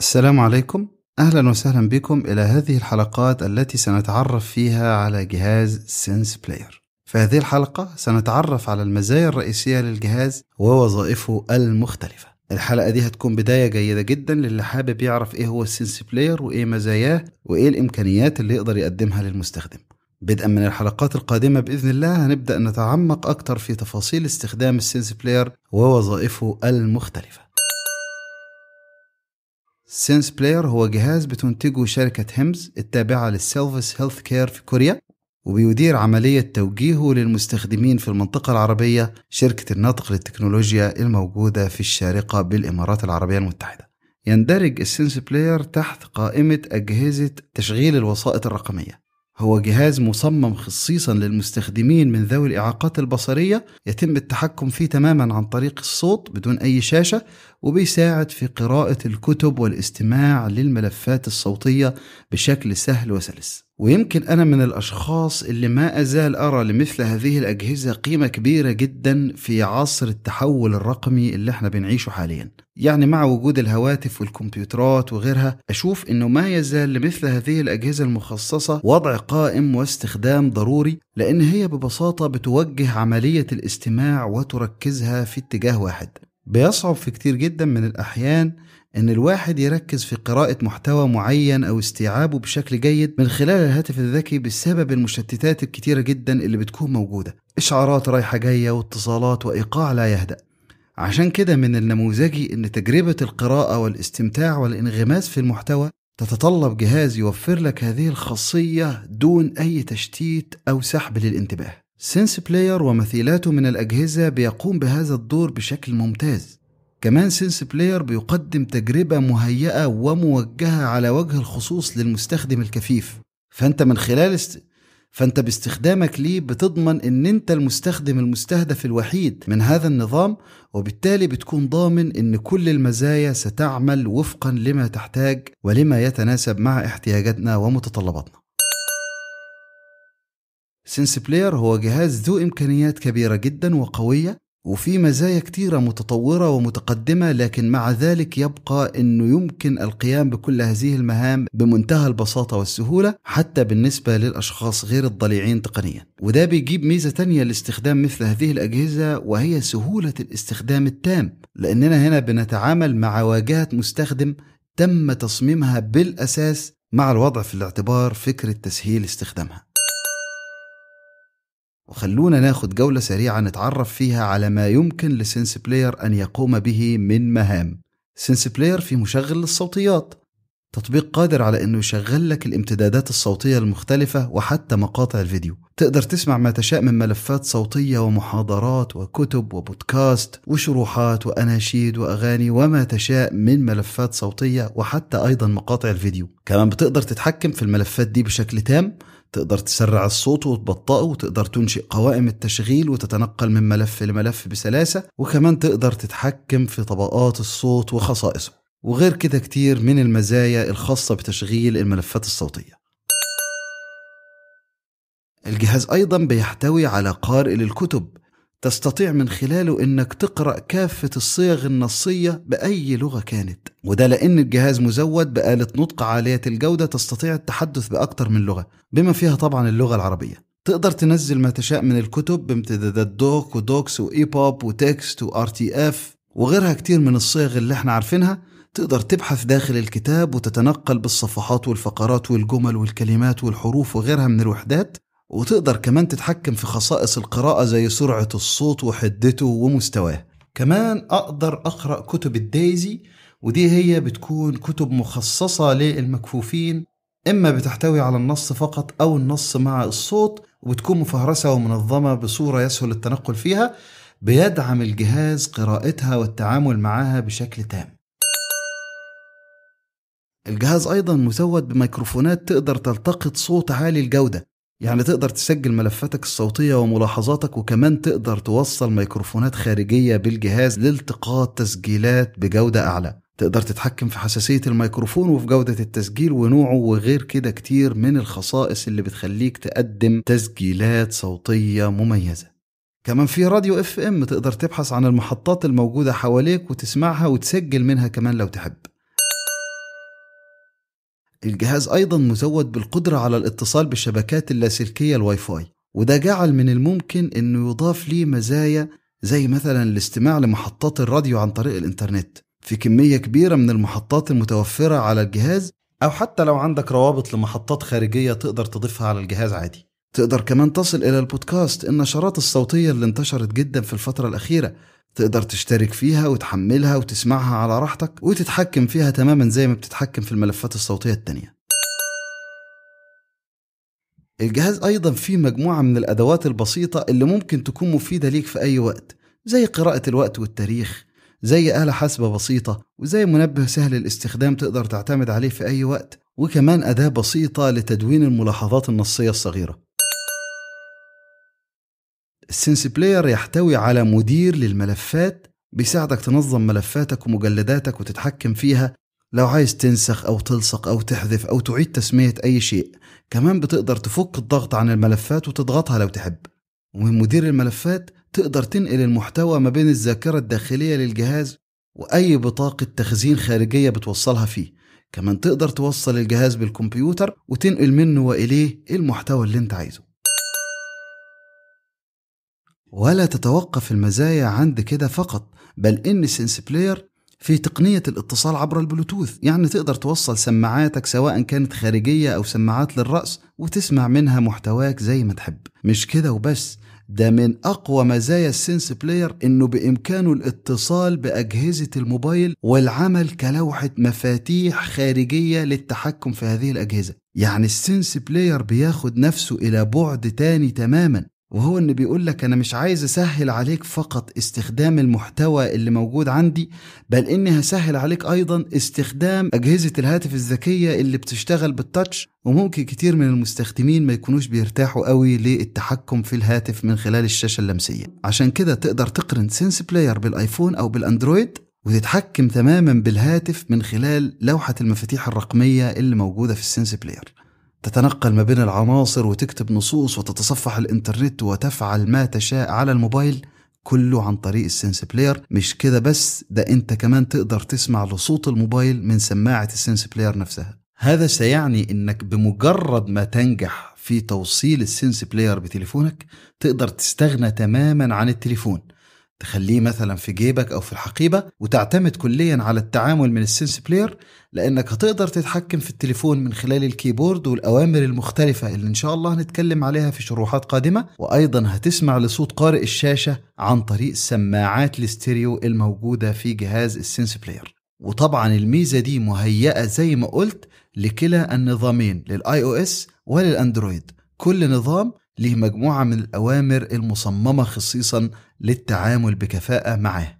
السلام عليكم أهلا وسهلا بكم إلى هذه الحلقات التي سنتعرف فيها على جهاز سينس بلاير في هذه الحلقة سنتعرف على المزايا الرئيسية للجهاز ووظائفه المختلفة الحلقة دي هتكون بداية جيدة جدا للي حابب يعرف ايه هو السينس بلاير وايه مزاياه وايه الامكانيات اللي يقدر يقدمها للمستخدم بدءا من الحلقات القادمة بإذن الله هنبدأ نتعمق أكتر في تفاصيل استخدام السينس بلاير ووظائفه المختلفة سينس بلاير هو جهاز بتنتجه شركة هيمز التابعة للسيلفس هيلث كير في كوريا وبيدير عملية توجيهه للمستخدمين في المنطقة العربية شركة الناطق للتكنولوجيا الموجودة في الشارقة بالإمارات العربية المتحدة يندرج السينس بلاير تحت قائمة أجهزة تشغيل الوسائط الرقمية هو جهاز مصمم خصيصا للمستخدمين من ذوي الإعاقات البصرية يتم التحكم فيه تماما عن طريق الصوت بدون أي شاشة وبيساعد في قراءة الكتب والاستماع للملفات الصوتية بشكل سهل وسلس ويمكن أنا من الأشخاص اللي ما أزال أرى لمثل هذه الأجهزة قيمة كبيرة جدا في عصر التحول الرقمي اللي احنا بنعيشه حاليا يعني مع وجود الهواتف والكمبيوترات وغيرها أشوف أنه ما يزال لمثل هذه الأجهزة المخصصة وضع قائم واستخدام ضروري لأن هي ببساطة بتوجه عملية الاستماع وتركزها في اتجاه واحد بيصعب في كتير جدا من الأحيان إن الواحد يركز في قراءة محتوى معين أو استيعابه بشكل جيد من خلال الهاتف الذكي بسبب المشتتات الكتيرة جدا اللي بتكون موجودة إشعارات رايحة جاية واتصالات وإيقاع لا يهدأ عشان كده من النموذجي أن تجربة القراءة والاستمتاع والانغماس في المحتوى تتطلب جهاز يوفر لك هذه الخاصية دون أي تشتيت أو سحب للانتباه سينس بلاير ومثيلاته من الأجهزة بيقوم بهذا الدور بشكل ممتاز كمان سينس بلاير بيقدم تجربة مهيئة وموجهة على وجه الخصوص للمستخدم الكفيف فأنت من خلال است... فأنت باستخدامك ليه بتضمن أن أنت المستخدم المستهدف الوحيد من هذا النظام وبالتالي بتكون ضامن أن كل المزايا ستعمل وفقا لما تحتاج ولما يتناسب مع احتياجاتنا ومتطلباتنا سينس بلاير هو جهاز ذو إمكانيات كبيرة جدا وقوية وفي مزايا كتيرة متطورة ومتقدمة لكن مع ذلك يبقى أنه يمكن القيام بكل هذه المهام بمنتهى البساطة والسهولة حتى بالنسبة للأشخاص غير الضليعين تقنيا وده بيجيب ميزة تانية لاستخدام مثل هذه الأجهزة وهي سهولة الاستخدام التام لأننا هنا بنتعامل مع واجهة مستخدم تم تصميمها بالأساس مع الوضع في الاعتبار فكرة تسهيل استخدامها وخلونا ناخد جولة سريعة نتعرف فيها على ما يمكن لسينس بلاير أن يقوم به من مهام سينس بلاير في مشغل للصوتيات تطبيق قادر على انه يشغل لك الامتدادات الصوتية المختلفة وحتى مقاطع الفيديو تقدر تسمع ما تشاء من ملفات صوتية ومحاضرات وكتب وبودكاست وشروحات وأناشيد وأغاني وما تشاء من ملفات صوتية وحتى أيضا مقاطع الفيديو كمان بتقدر تتحكم في الملفات دي بشكل تام تقدر تسرع الصوت وتبطئه وتقدر تنشئ قوائم التشغيل وتتنقل من ملف لملف بسلاسة وكمان تقدر تتحكم في طبقات الصوت وخصائصه وغير كده كتير من المزايا الخاصة بتشغيل الملفات الصوتية الجهاز أيضا بيحتوي على قارئ للكتب تستطيع من خلاله انك تقرا كافه الصيغ النصيه باي لغه كانت وده لان الجهاز مزود باله نطق عاليه الجوده تستطيع التحدث بأكثر من لغه بما فيها طبعا اللغه العربيه تقدر تنزل ما تشاء من الكتب بامتدادات دوك ودوكس وايبوب وتكست وار تي اف وغيرها كتير من الصيغ اللي احنا عارفينها تقدر تبحث داخل الكتاب وتتنقل بالصفحات والفقرات والجمل والكلمات والحروف وغيرها من الوحدات وتقدر كمان تتحكم في خصائص القراءة زي سرعة الصوت وحدته ومستواه كمان أقدر أقرأ كتب الدايزي ودي هي بتكون كتب مخصصة للمكفوفين إما بتحتوي على النص فقط أو النص مع الصوت وبتكون مفهرسة ومنظمة بصورة يسهل التنقل فيها بيدعم الجهاز قراءتها والتعامل معها بشكل تام الجهاز أيضا مزود بميكروفونات تقدر تلتقط صوت عالي الجودة يعني تقدر تسجل ملفاتك الصوتية وملاحظاتك وكمان تقدر توصل ميكروفونات خارجية بالجهاز لالتقاط تسجيلات بجودة أعلى تقدر تتحكم في حساسية الميكروفون وفي جودة التسجيل ونوعه وغير كده كتير من الخصائص اللي بتخليك تقدم تسجيلات صوتية مميزة كمان في راديو اف ام تقدر تبحث عن المحطات الموجودة حواليك وتسمعها وتسجل منها كمان لو تحب الجهاز أيضا مزود بالقدرة على الاتصال بالشبكات اللاسلكية الواي فاي وده جعل من الممكن أنه يضاف ليه مزايا زي مثلا الاستماع لمحطات الراديو عن طريق الإنترنت في كمية كبيرة من المحطات المتوفرة على الجهاز أو حتى لو عندك روابط لمحطات خارجية تقدر تضيفها على الجهاز عادي تقدر كمان تصل إلى البودكاست النشرات الصوتية اللي انتشرت جدا في الفترة الأخيرة تقدر تشترك فيها وتحملها وتسمعها على راحتك وتتحكم فيها تماما زي ما بتتحكم في الملفات الصوتية التانية الجهاز أيضا فيه مجموعة من الأدوات البسيطة اللي ممكن تكون مفيدة ليك في أي وقت زي قراءة الوقت والتاريخ زي آلة حاسبة بسيطة وزي منبه سهل الاستخدام تقدر تعتمد عليه في أي وقت وكمان أداة بسيطة لتدوين الملاحظات النصية الصغيرة السنس بلاير يحتوي على مدير للملفات بيساعدك تنظم ملفاتك ومجلداتك وتتحكم فيها لو عايز تنسخ أو تلصق أو تحذف أو تعيد تسمية أي شيء كمان بتقدر تفك الضغط عن الملفات وتضغطها لو تحب ومن مدير الملفات تقدر تنقل المحتوى ما بين الذاكرة الداخلية للجهاز وأي بطاقة تخزين خارجية بتوصلها فيه كمان تقدر توصل الجهاز بالكمبيوتر وتنقل منه وإليه المحتوى اللي انت عايزه ولا تتوقف المزايا عند كده فقط بل ان سينس بلاير في تقنية الاتصال عبر البلوتوث يعني تقدر توصل سماعاتك سواء كانت خارجية أو سماعات للرأس وتسمع منها محتواك زي ما تحب مش كده وبس ده من أقوى مزايا السينس بلاير إنه بإمكانه الاتصال بأجهزة الموبايل والعمل كلوحة مفاتيح خارجية للتحكم في هذه الأجهزة يعني السينس بلاير بياخد نفسه إلى بعد تاني تماما وهو ان بيقول لك انا مش عايز اسهل عليك فقط استخدام المحتوى اللي موجود عندي بل اني هسهل عليك ايضا استخدام اجهزه الهاتف الذكيه اللي بتشتغل بالتاتش وممكن كتير من المستخدمين ما يكونوش بيرتاحوا قوي للتحكم في الهاتف من خلال الشاشه اللمسيه عشان كده تقدر تقرن سنس بلاير بالايفون او بالاندرويد وتتحكم تماما بالهاتف من خلال لوحه المفاتيح الرقميه اللي موجوده في السنس بلاير تتنقل ما بين العناصر وتكتب نصوص وتتصفح الإنترنت وتفعل ما تشاء على الموبايل كله عن طريق السنس بلاير مش كده بس ده انت كمان تقدر تسمع لصوت الموبايل من سماعة السنس بلاير نفسها هذا سيعني انك بمجرد ما تنجح في توصيل السنس بلاير بتليفونك تقدر تستغنى تماما عن التليفون تخليه مثلا في جيبك او في الحقيبه وتعتمد كليا على التعامل من السنس بلاير لانك هتقدر تتحكم في التليفون من خلال الكيبورد والاوامر المختلفه اللي ان شاء الله هنتكلم عليها في شروحات قادمه وايضا هتسمع لصوت قارئ الشاشه عن طريق سماعات الاستيريو الموجوده في جهاز السنس بلاير وطبعا الميزه دي مهيئه زي ما قلت لكلا النظامين للاي او اس وللاندرويد كل نظام ليه مجموعه من الاوامر المصممه خصيصا للتعامل بكفاءة معه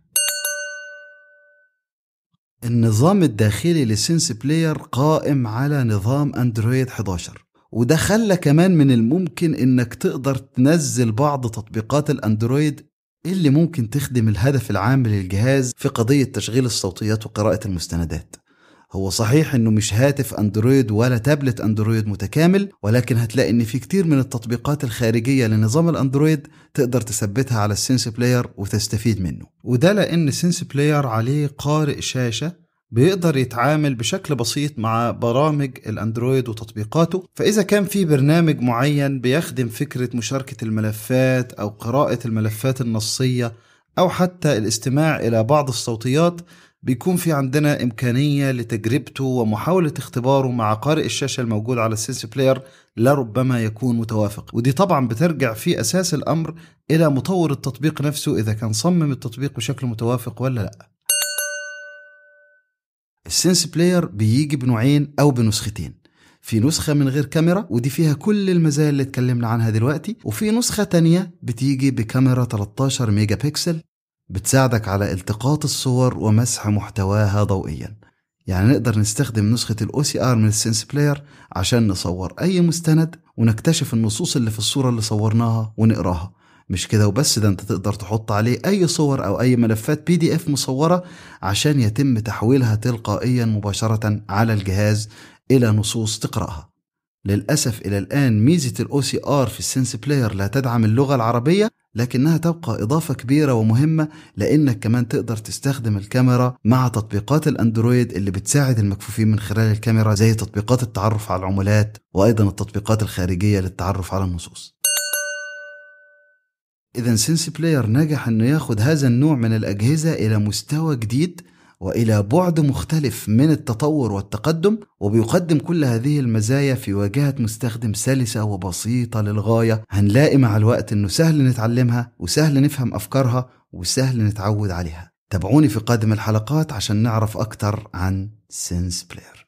النظام الداخلي للسنس بلاير قائم على نظام اندرويد 11 وده خلى كمان من الممكن انك تقدر تنزل بعض تطبيقات الاندرويد اللي ممكن تخدم الهدف العام للجهاز في قضية تشغيل الصوتيات وقراءة المستندات هو صحيح انه مش هاتف اندرويد ولا تابلت اندرويد متكامل ولكن هتلاقي ان في كتير من التطبيقات الخارجيه لنظام الاندرويد تقدر تثبتها على السنس بلاير وتستفيد منه وده لان السنس بلاير عليه قارئ شاشه بيقدر يتعامل بشكل بسيط مع برامج الاندرويد وتطبيقاته فاذا كان في برنامج معين بيخدم فكره مشاركه الملفات او قراءه الملفات النصيه او حتى الاستماع الى بعض الصوتيات بيكون في عندنا إمكانية لتجربته ومحاولة اختباره مع قارئ الشاشة الموجود على السنس بلاير لربما يكون متوافق ودي طبعا بترجع في أساس الأمر إلى مطور التطبيق نفسه إذا كان صمم التطبيق بشكل متوافق ولا لأ السنس بلاير بيجي بنوعين أو بنسختين في نسخة من غير كاميرا ودي فيها كل المزايا اللي اتكلمنا عنها دلوقتي وفي نسخة تانية بتيجي بكاميرا 13 ميجا بكسل بتساعدك على التقاط الصور ومسح محتواها ضوئيا يعني نقدر نستخدم نسخة الاو سي ار من السينس بلاير عشان نصور أي مستند ونكتشف النصوص اللي في الصورة اللي صورناها ونقراها مش كده وبس ده انت تقدر تحط عليه اي صور او اي ملفات بي دي اف مصورة عشان يتم تحويلها تلقائيا مباشرة على الجهاز الى نصوص تقرأها للأسف إلى الآن ميزة الأو سي آر في السنس بلاير لا تدعم اللغة العربية لكنها تبقى إضافة كبيرة ومهمة لأنك كمان تقدر تستخدم الكاميرا مع تطبيقات الأندرويد اللي بتساعد المكفوفين من خلال الكاميرا زي تطبيقات التعرف على العملات وأيضا التطبيقات الخارجية للتعرف على النصوص إذا سينسي بلاير نجح أنه ياخد هذا النوع من الأجهزة إلى مستوى جديد والى بعد مختلف من التطور والتقدم وبيقدم كل هذه المزايا في واجهه مستخدم سلسه وبسيطه للغايه هنلاقي مع الوقت انه سهل نتعلمها وسهل نفهم افكارها وسهل نتعود عليها تابعوني في قادم الحلقات عشان نعرف اكتر عن سينس بلاير